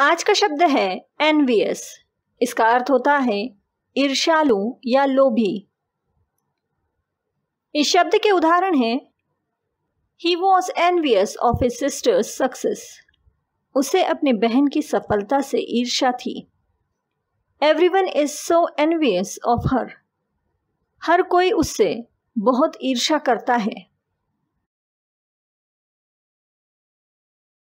आज का शब्द है एनवीएस इसका अर्थ होता है ईर्षालु या लोभी इस शब्द के उदाहरण है he was envious of his sister's success उसे अपने बहन की सफलता से ईर्षा थी everyone is so envious of her हर कोई उससे बहुत ईर्षा करता है